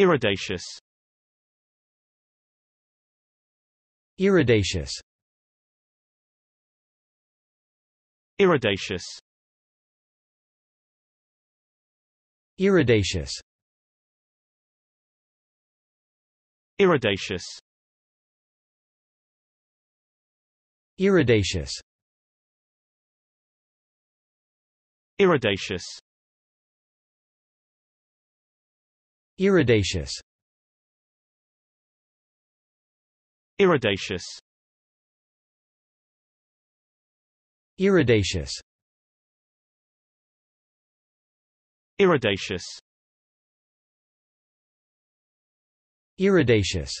Iridaceous Iridaceous Iridaceous Iridaceous Iridaceous Iridaceous Iridaceous Iridaceous Iridaceous Iridaceous Iridaceous Iridaceous